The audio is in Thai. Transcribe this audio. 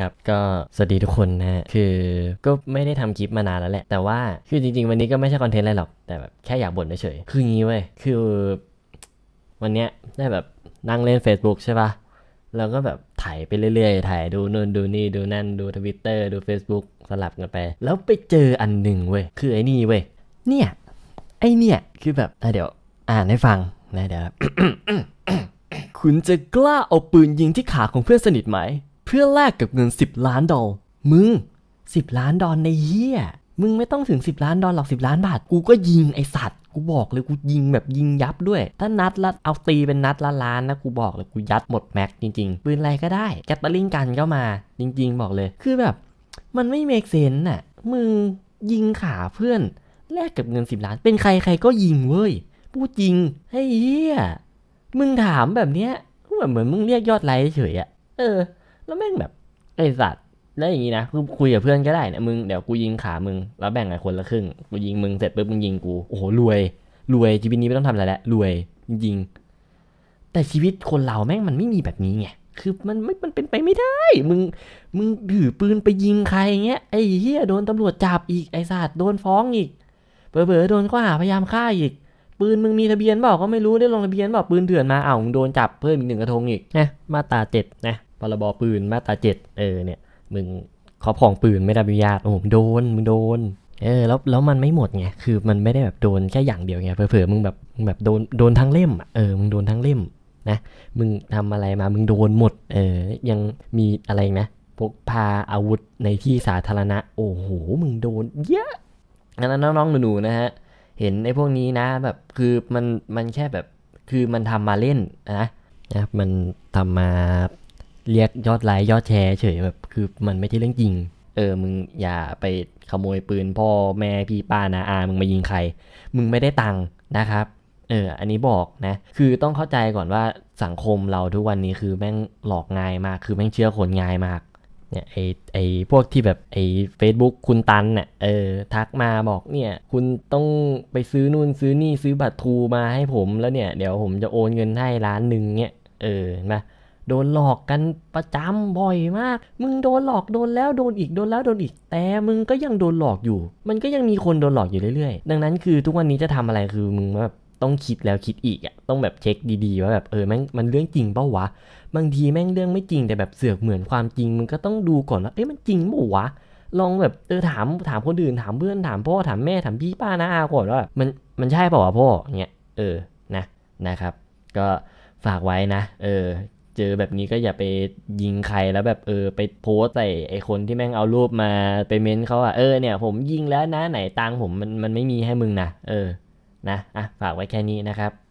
ครับ ก็สวัสดีทุกคนนะคือก็ไม่ได้ทำคลิปมานานแล้วแหละ แต่ว่าคือจริงๆวันนี้ก็ไม่ใช่คอนเทนต์อะไรหรอก แต่แบบแค่อยากบ่นเฉยคืองี้เว้ย คือ วันเนี้ยได้แบบนั่งเล่น Facebook ใช่ปะ่ะเราก็แบบถ่ายไปเรื่อยๆ ถ่ายดูนู่นดูนี่ ดูนั่น ดูทวิตเตอร์ดู Facebook สลับกันไป แล้วไปเจออันหนึ่งเว้ย คือไอ้นี่เว้ย เนี่ย ไอเนี่ยคือแบบเดี๋ยว อ่านให้ฟังนะเดี๋ยวคุณจะกล้าเอาปืนยิงที่ขาของเพื่อนสนิทไหมพื่อแลกกับเงิน 10 ล้านดอลมึง 10 ล้านดอลในเฮียมึงไม่ต้องถึง10ล้านดอลหรอก 10 ล้านบาท กูก็ยิงไอสัตว์ กูบอกเลยกูยิงแบบยิงยับด้วย ถ้านัดละเอาตีเป็นนัดละล้านนะ กูบอกเลยกูยัดหมดแม็กจริงๆ ปืนอะไรก็ได้แกตเตอร์ลิงกันก็มา จริงๆบอกเลย คือแบบ มันไม่เมกเซนน่ะ มึงยิงขาเพื่อนแลกกับเงิน 10 ล้าน เป็นใครใครก็ยิงเว้ย พูดจริงไอ้เหี้ย มึงถามแบบเนี้ยเหเหมือนมึงเรียกยอดไลค์เฉยอะเออแล้วแม่งแบบไอสัตว์แล้วอย่างนี้นะคือคุยกับเพื่อนก็ได้นะมึง เดี๋ยวกูยิงขามึง แล้วแบ่งกันคนละครึ่งกูยิงมึงเสร็จปุ๊บมึงยิงกูโอ้โห รวย รวยชีวิตนี้ไม่ต้องทำอะไรแล้ว รวยจริงๆแต่ชีวิตคนเราแม่งมันไม่มีแบบนี้ไง คือมันไม่มันเป็นไปไม่ได้ มึงมึงถือปืนไปยิงใครเงี้ยไอ้เฮียโดนตำรวจจับอีกไอ้ศาสตร์โดนฟ้องอีกเบอเบอโดนข้อหาพยายามฆ่าอีก ปืนมึงมีทะเบียนบอกก็ไม่รู้ได้ลงทะเบียนบอกปืนเถื่อนมาเอาโดนจับเพิ่มอีกหนึ่งกระทงอีกนะมาตาเจ็ดนะพรบปืนมาตราเจ็ดเออเนี่ยมึงครอบครองปืนไม่ได้อนุญาตโอ้โหโดนมึงโดน เออแล้วแล้วมันไม่หมดไงคือมันไม่ได้แบบโดนแค่อย่างเดียวไงเผลอๆมึงแบบแบบโดนโดนทั้งเล่มเออมึงโดนทั้งเล่มนะมึงทำอะไรมามึงโดนหมด เออยังมีอะไรนะพกพาอาวุธในที่สาธารณะโอ้โหมึงโดนเยอะนั้นน้องๆหนูๆนะฮะเห็นไอ้พวกนี้นะแบบคือมันมันแค่แบบคือมันทำมาเล่นนะนะมันทำมาเรียกยอดไลค์ยอดแชร์เฉยแบบคือมันไม่ใช่เรื่องจริงเออมึงอย่าไปขโมยปืนพ่อแม่พี่ป้านะอามึงมายิงใคร มึงไม่ได้ตังค์นะครับเอออันนี้บอกนะคือต้องเข้าใจก่อนว่าสังคมเราทุกวันนี้คือแม่งหลอกง่ายมากคือแม่งเชื่อคนง่ายมากเนี่ยไอไอพวกที่แบบไอ Facebook คุณตันเนี่ยเออทักมาบอกเนี่ยคุณต้องไปซื้อนู่นซื้อนี่ซื้อบัตรทูมาให้ผมแล้วเนี่ยเดี๋ยวผมจะโอนเงินให้ร้านหนึ่งเนี่ยเออเห็นะโดนหลอกกันประจำบ่อยมาก มึงโดนหลอกโดนแล้วโดนอีกโดนแล้วโดนอีกแต่ มึงก็ยังโดนหลอกอยู่ มันก็ยังมีคนโดนหลอกอยู่เรื่อย ๆ ดังนั้นคือทุกวันนี้จะทำอะไรคือมึงแบบต้องคิดแล้วคิดอีกอ่ะต้องแบบเช็คดี ๆว่าแบบเออแม่งมันเรื่องจริงเปล่าวะ บางทีแม่งเรื่องไม่จริงแต่แบบเสือกเหมือนความจริงมึงก็ต้องดูก่อนว่าเอ๊ะมันจริงเปล่าวะ ลองแบบเออถามถามคนอื่นถามเพื่อนถามพ่อถามแม่ถามพี่ป้านะาอาก่อนว่ามันมันใช่เปล่าวะพ่อ เงี้ย เออ นะ นะครับ ก็ฝากไว้นะ เออเจอแบบนี้ก็อย่าไปยิงใครแล้วแบบเออไปโพสใส่ไอคนที่แม่งเอารูปมาไปเม้นเขาอ่ะเออเนี่ยผมยิงแล้วนะ ไหนตังผมมันมันไม่มีให้มึงนะ เออนะอ่ะฝากไว้แค่นี้นะครับ